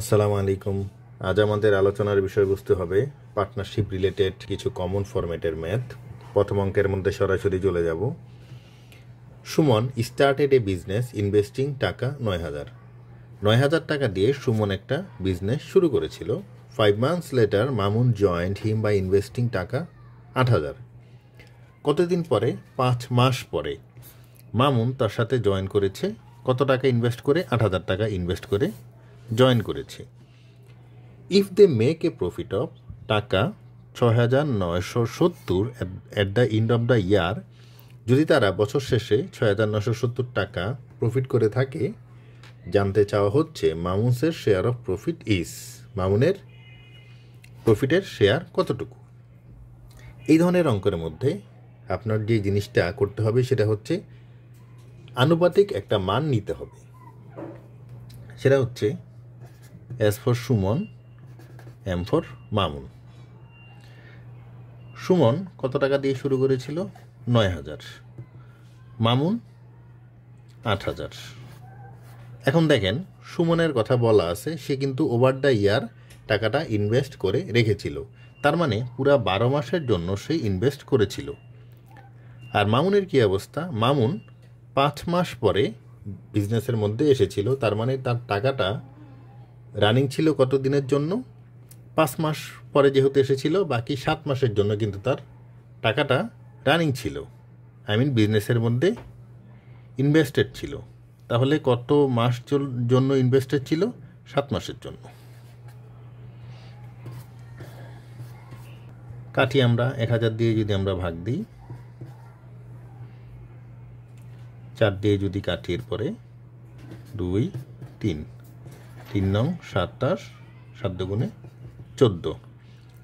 আসসালামু আলাইকুম আজ আমাদের আলোচনার বিষয়বস্তু হবে পার্টনারশিপ রিলেটেড কিছু কমন ফরম্যাটের ম্যাথ প্রথম অঙ্কের মধ্যে সরাসরি চলে যাব Suman started a business investing টাকা নয় হাজার নয় হাজার টাকা দিয়ে সুমন একটা বিজনেস শুরু করেছিল five months later Mamun joined him by investing টাকা আট হাজার কতদিন পরে পাঁচ মাস পরে মামুন তার সাথে জয়েন করেছে কত টাকা ইনভেস্ট করে আট হাজার টাকা ইনভেস্ট করে জয়েন করেছি if they make a profit of টাকা ছয় হাজার নয়শো সত্তর at the end of the year যদি তারা বছর শেষে ছয় হাজার নয়শো সত্তর টাকা প্রফিট করে থাকে জানতে চাওয়া হচ্ছে মামুনসের শেয়ার অফ প্রফিট ইস মামুনের প্রফিটের শেয়ার কতটুকু এই ধরনের অঙ্কের মধ্যে আপনার যে জিনিসটা করতে হবে সেটা হচ্ছে আনুপাতিক একটা মান নিতে হবে সেটা হচ্ছে S for Suman M for Mamun Suman কত টাকা দিয়ে শুরু করেছিল নয় হাজার মামুন আট হাজার এখন দেখেন সুমনের কথা বলা আছে সে কিন্তু ওভার দ্য ইয়ার টাকাটা ইনভেস্ট করে রেখেছিল তার মানে পুরা বারো মাসের জন্য সে ইনভেস্ট করেছিল আর মামুনের কি অবস্থা মামুন পাঁচ মাস পরে বিজনেসের মধ্যে এসেছিল তার মানে তার টাকাটা রানিং ছিল কত দিনের জন্য পাঁচ মাস পরে যেহেতু এসেছিল বাকি সাত মাসের জন্য কিন্তু তার টাকাটা রানিং ছিল আই মিন বিজনেসের মধ্যে ইনভেস্টেড ছিল তাহলে কত মাস জন্য ইনভেস্টেড ছিল সাত মাসের জন্য কাটি আমরা এক হাজার দিয়ে যদি আমরা ভাগ দিই চার দিয়ে যদি কাটি এরপরে দুই তিন তিন নং সাতাশ সাত দুগুণে চোদ্দো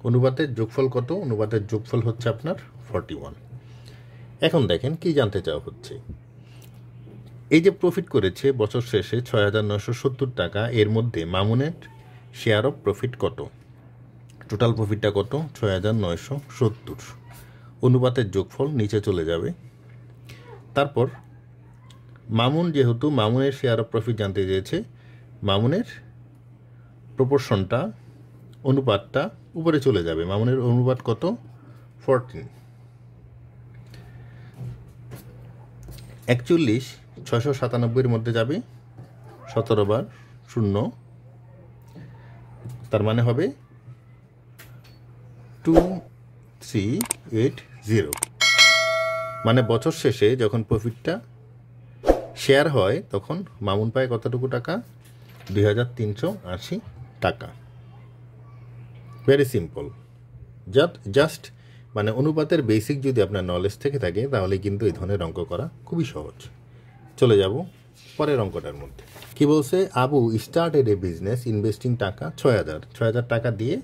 অনুবাদের যোগফল কত অনুবাদের যোগফল হচ্ছে আপনার ফর্টি ওয়ান এখন দেখেন কি জানতে চাওয়া হচ্ছে এই যে প্রফিট করেছে বছর শেষে ছয় হাজার নয়শো সত্তর টাকা এর মধ্যে মামুনের শেয়ার অফ প্রফিট কত টোটাল প্রফিটটা কত ছয় হাজার নয়শো সত্তর অনুপাতের যোগফল নিচে চলে যাবে তারপর মামুন যেহেতু মামুনের শেয়ার অফ প্রফিট জানতে চেয়েছে মামুনের প্রপোর্শনটা অনুপাতটা উপরে চলে যাবে মামুনের অনুপাত কত ফোরটিন একচল্লিশ ছয়শো সাতানব্বইয়ের মধ্যে যাবে সতেরো বার শূন্য তার মানে হবে টু থ্রি এইট জিরো মানে বছর শেষে যখন প্রফিটটা শেয়ার হয় তখন মামুন পায় কতটুকু টাকা দুই টাকা ভেরি সিম্পল জাস্ট জাস্ট মানে অনুপাতের বেসিক যদি আপনার নলেজ থেকে থাকে তাহলে কিন্তু এই ধরনের অঙ্ক করা খুবই সহজ চলে যাব পরের অঙ্কটার মধ্যে কি বলছে Abu started a business investing টাকা ছয় হাজার ছয় হাজার টাকা দিয়ে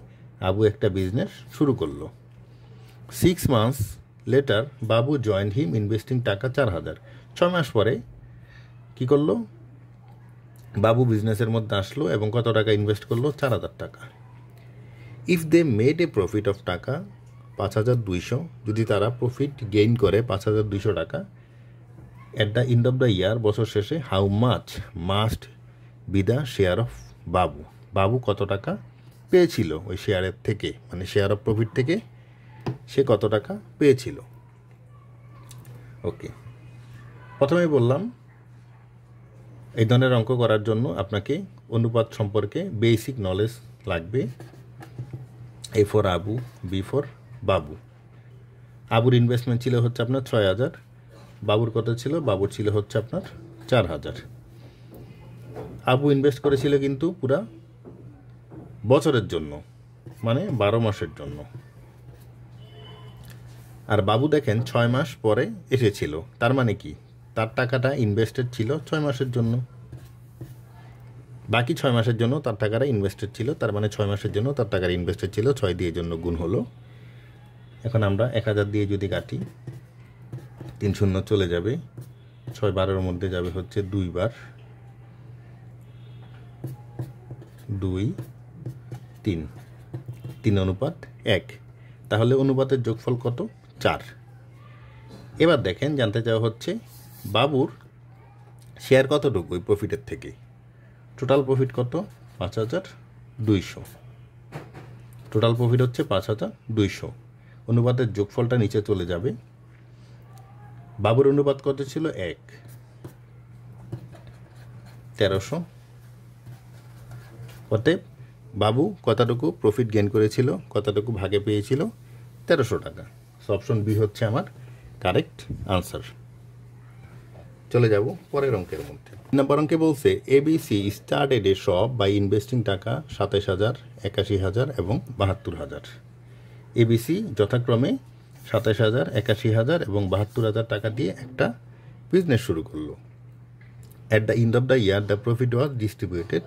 আবু একটা বিজনেস শুরু করলো six months later Babu join him investing টাকা চার হাজার ছয় মাস পরে কি করলো বাবু বিজনেসের মধ্যে আসলো এবং কত টাকা ইনভেস্ট করলো চার হাজার টাকা if they made a profit of টাকা পাঁচ হাজার দুইশো যদি তারা প্রফিট গেইন করে পাঁচ হাজার দুইশো টাকা at the end of the year বছর শেষে how much must be the share of Babu Babu কত টাকা পেয়েছিল ওই শেয়ারের থেকে মানে শেয়ার অফ প্রফিট থেকে সে কত টাকা পেয়েছিল ওকে প্রথমে বললাম এই ধরনের অঙ্ক করার জন্য আপনাকে অনুপাত সম্পর্কে বেসিক নলেজ লাগবে A for Abu B for Babu আবুর ইনভেস্টমেন্ট ছিল হচ্ছে আপনার ছয় হাজার বাবুর কত ছিল বাবুর ছিল হচ্ছে আপনার চার হাজার আবু ইনভেস্ট করেছিল কিন্তু পুরা বছরের জন্য মানে বারো মাসের জন্য আর বাবু দেখেন ছয় মাস পরে এসেছিল তার মানে কি তার টাকাটা ইনভেস্টেড ছিল ছয় মাসের জন্য বাকি ছয় মাসের জন্য তার টাকাটা ইনভেস্টেড ছিল তার মানে ছয় মাসের জন্য তার টাকাটা ইনভেস্টেড ছিল ছয় দিয়ে জন্য গুণ হলো এখন আমরা এক হাজার দিয়ে যদি কাটি তিন শূন্য চলে যাবে ছয় বারোর মধ্যে যাবে হচ্ছে দুইবার দুই তিন তিন অনুপাত এক তাহলে অনুপাতের যোগফল কত চার এবার দেখেন জানতে চাওয়া হচ্ছে বাবুর শেয়ার কতটুকু ওই প্রফিটের থেকে টোটাল প্রফিট কত পাঁচ হাজার দুইশো টোটাল প্রফিট হচ্ছে পাঁচ হাজার দুইশো অনুপাতের যোগফলটা নিচে চলে যাবে বাবুর অনুপাত কত ছিল এক তেরোশো অতএব বাবু কতটুকু প্রফিট গেন করেছিল কতটুকু ভাগে পেয়েছিল তেরোশো টাকা সো অপশন বি হচ্ছে আমার কারেক্ট আনসার চলে যাব পরের অঙ্কের মধ্যে নাম্বার অঙ্কে বলছে এবিসি স্টার্টেড এ সব বাই ইনভেস্টিং টাকা সাতাশ হাজার একাশি হাজার এবং বাহাত্তর হাজার এবিসি যথাক্রমে সাতাশ হাজার একাশি হাজার এবং বাহাত্তর হাজার টাকা দিয়ে একটা বিজনেস শুরু করলো at the end of the year the profit was distributed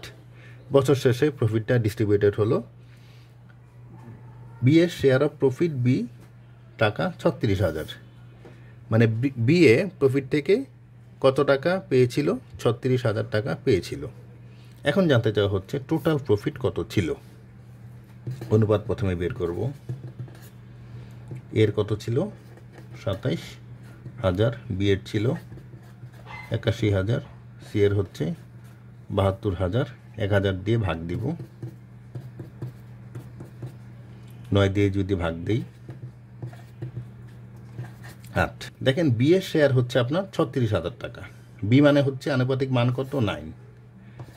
বছর শেষে প্রফিটটা ডিস্ট্রিবিউটেড হলো বি এর শেয়ার অফ প্রফিট বি টাকা ছত্রিশ হাজার মানে বিএ প্রফিট থেকে কত টাকা পেয়েছিল ছত্রিশ হাজার টাকা পেয়েছিল এখন জানতে চাওয়া হচ্ছে টোটাল প্রফিট কত ছিল অনুপাত প্রথমে বের করব এর কত ছিল সাতাইশ হাজার বিয়ের ছিল একাশি হাজার সি এর হচ্ছে বাহাত্তর হাজার এক হাজার দিয়ে ভাগ দিব নয় দিয়ে যদি ভাগ দিই আট দেখেন বিয়ের শেয়ার হচ্ছে আপনার ছত্রিশ হাজার টাকা বি মানে হচ্ছে আনুপাতিক মান কত নাইন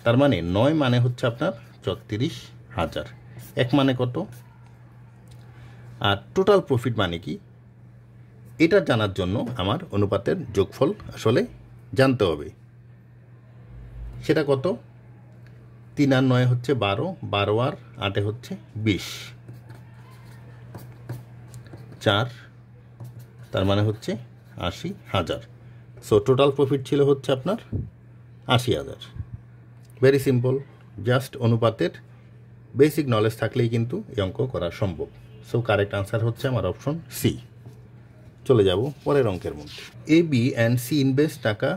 তার মানে নয় মানে হচ্ছে আপনার ছত্রিশ হাজার এক মানে কত আর টোটাল প্রফিট মানে কি এটা জানার জন্য আমার অনুপাতের যোগফল আসলে জানতে হবে সেটা কত তিন আর নয় হচ্ছে বারো বারো আর আটে হচ্ছে বিশ চার তার মানে হচ্ছে আশি হাজার সো টোটাল প্রফিট ছিল হচ্ছে আপনার আশি হাজার ভেরি সিম্পল জাস্ট অনুপাতের বেসিক নলেজ থাকলেই কিন্তু এই অঙ্ক করা সম্ভব সো কারেক্ট আনসার হচ্ছে আমার অপশন সি চলে যাব পরের অঙ্কের মধ্যে A B and C invest টাকা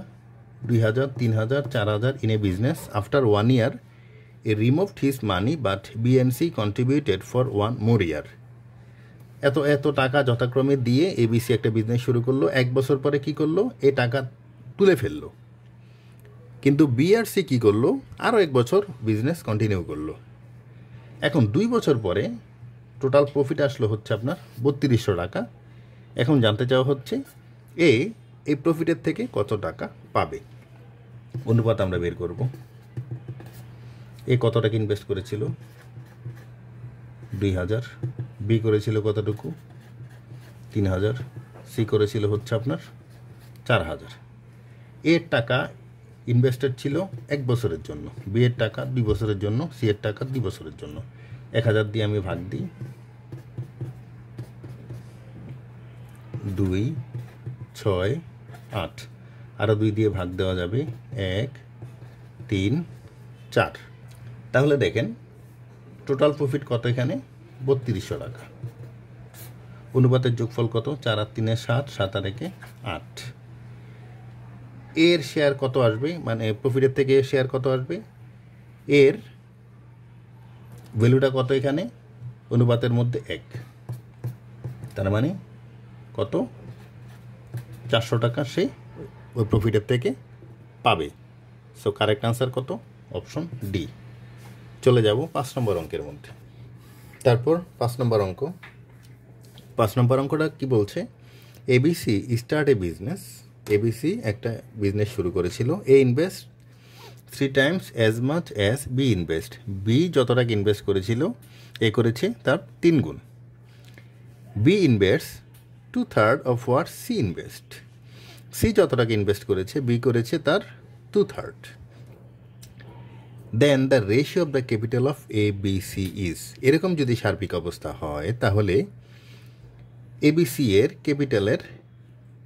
দুই হাজার তিন হাজার চার হাজার in a business after one year A removed his money but B and C contributed for one more year এত এত টাকা যথাক্রমে দিয়ে এবিসি একটা বিজনেস শুরু করলো এক বছর পরে কি করলো এ টাকা তুলে ফেললো কিন্তু বিআরসি কি করলো আরও এক বছর বিজনেস কন্টিনিউ করলো এখন দুই বছর পরে টোটাল প্রফিট আসলো হচ্ছে আপনার বত্রিশশো টাকা এখন জানতে চাওয়া হচ্ছে এ এই প্রফিটের থেকে কত টাকা পাবে অনুপাত আমরা বের করব এ কত টাকা ইনভেস্ট করেছিল দুই হাজার বি করেছিল কতটুকু তিন হাজার সি করেছিল হচ্ছে আপনার চার হাজার এর টাকা ইনভেস্টেড ছিল এক বছরের জন্য বি এর টাকা দুই বছরের জন্য সি এর টাকা দুই বছরের জন্য এক হাজার দিয়ে আমি ভাগ দিই দুই ছয় আট আরও দুই দিয়ে ভাগ দেওয়া যাবে এক তিন চার তাহলে দেখেন টোটাল প্রফিট কত এখানে বত্রিশশো টাকা অনুপাতের যোগফল কত চার আর তিনে সাত সাত আর একে আট এর শেয়ার কত আসবে মানে প্রফিটের থেকে এর শেয়ার কত আসবে এর ভ্যালুটা কত এখানে অনুপাতের মধ্যে এক তার মানে কত চারশো টাকা সে ওই প্রফিটের থেকে পাবে সো কারেক্ট আনসার কত অপশন ডি চলে যাব পাঁচ নম্বর অঙ্কের মধ্যে তারপর পাঁচ নম্বর অঙ্ক পাঁচ নম্বর অঙ্কটা কি বলছে ABC start a business ABC একটা বিজনেস শুরু করেছিল A invest three times as much as B invest B যতটা ইনভেস্ট করেছিল এ করেছে তার তিন গুণ B invest two third of war C invest C যতটা ইনভেস্ট করেছে বি করেছে তার two third then the ratio of the capital of A B C is এরকম যদি সার্বিক অবস্থা হয় তাহলে এ বি সি এর ক্যাপিটালের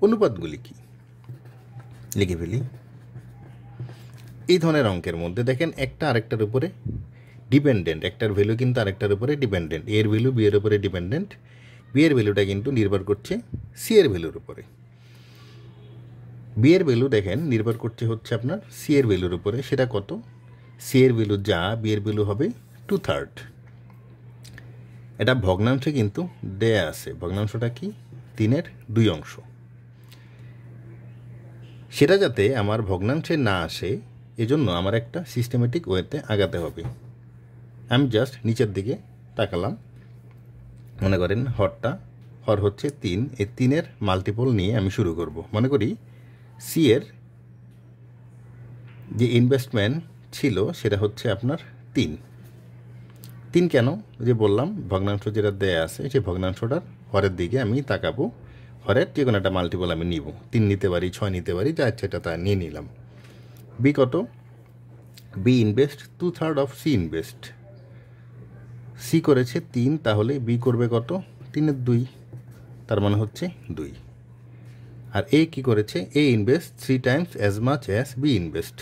অনুপাতগুলি কি লিখে ফেলি এই ধরনের অঙ্কের মধ্যে দেখেন একটা আরেকটার উপরে ডিপেন্ডেন্ট একটার ভ্যালু কিন্তু আরেকটার উপরে ডিপেন্ডেন্ট এর ভ্যালু বি এর উপরে ডিপেন্ডেন্ট বি এর ভ্যালুটা কিন্তু নির্ভর করছে সি এর ভ্যালুর উপরে বি এর ভ্যালু দেখেন নির্ভর করছে হচ্ছে আপনার সি এর ভ্যালুর উপরে সেটা কত সি এর ভ্যালু যা বি এর ভ্যালু হবে টু থার্ড এটা ভগ্নাংশে কিন্তু দেয়া আছে ভগ্নাংশটা কি তিনের দুই অংশ সেটা যাতে আমার ভগ্নাংশে না আসে এজন্য আমার একটা সিস্টেমেটিক ওয়েতে আগাতে হবে আমি জাস্ট নিচের দিকে তাকালাম মনে করেন হরটা হর হচ্ছে তিন এই তিনের মাল্টিপল নিয়ে আমি শুরু করব মনে করি সি এর যে ইনভেস্টমেন্ট ছিল সেটা হচ্ছে আপনার তিন তিন কেন যে বললাম ভগ্নাংশ যেটা দেয়া আছে সেই ভগ্নাংশটার হরের দিকে আমি তাকাবো হরের যে কোনো একটা মাল্টিপল আমি নিব তিন নিতে পারি ছয় নিতে পারি যা সেটা তা নিয়ে নিলাম বি কত B invest two third of C invest C করেছে তিন তাহলে বি করবে কত তিনের দুই তার মানে হচ্ছে দুই আর এ কি করেছে A invest three times as much as B invest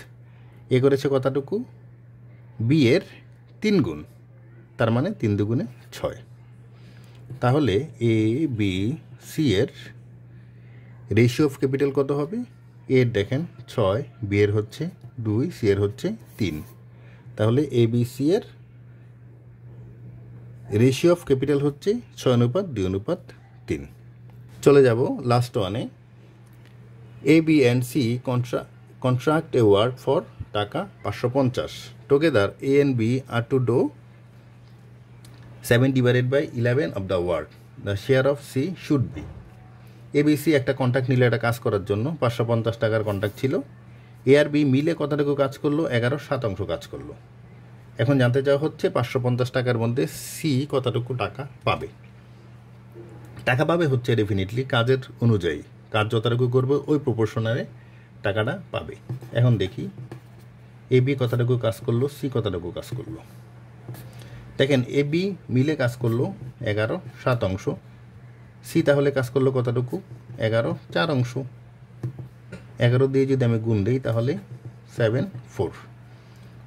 A করেছে কতটুকু বি এর তিন গুণ তার মানে তিন দুগুণে ছয় তাহলে এ বি সি এর রেশিও অফ ক্যাপিটাল কত হবে এর দেখেন ছয় বি এর হচ্ছে দুই সি এর হচ্ছে তিন তাহলে এ বি সি এর রেশিও অফ ক্যাপিটাল হচ্ছে ছয় অনুপাত দুই অনুপাত তিন চলে যাব লাস্ট ওয়ানে A B and C contra contract a work for টাকা পাঁচশো পঞ্চাশ together A and B are to do seven divided by eleven of the word the share of C should be ABC একটা contract নিলে একটা কাজ করার জন্য পাঁচশো পঞ্চাশ টাকার কন্ট্যাক্ট ছিল এ আর বি মিলে কতটুকু কাজ করলো এগারো শতাংশ কাজ করলো এখন জানতে চাওয়া হচ্ছে পাঁচশো পঞ্চাশ টাকার মধ্যে সি কতটুকু টাকা পাবে টাকা পাবে হচ্ছে ডেফিনেটলি কাজের অনুযায়ী কাজ যতটুকু করবে ওই প্রপোর্শনারে টাকাটা পাবে এখন দেখি এ বি কথাটুকু কাজ করলো সি কথাটুকু কাজ করলো দেখেন এ বি মিলে কাজ করলো এগারো সাত অংশ সি তাহলে কাজ করলো কতটুকু এগারো চার অংশ এগারো দিয়ে যদি আমি গুণ দিই তাহলে সেভেন ফোর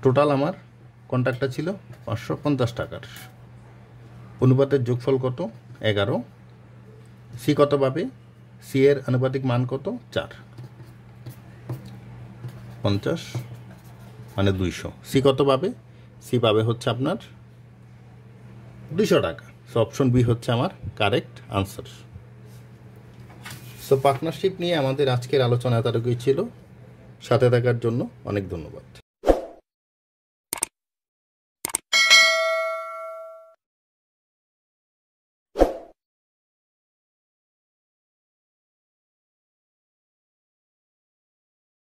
টোটাল আমার কন্ট্রাক্টটা ছিল পাঁচশো পঞ্চাশ টাকার অনুপাতের যোগফল কত এগারো সি কত পাবে সি এর আনুপাতিক মান কত চার পঞ্চাশ মানে দুইশো সি কত পাবে সি পাবে হচ্ছে আপনার দুইশো টাকা সো অপশন বি হচ্ছে আমার কারেক্ট আনসার সো পার্টনারশিপ নিয়ে আমাদের আজকের আলোচনা এতটুকুই ছিল সাথে থাকার জন্য অনেক ধন্যবাদ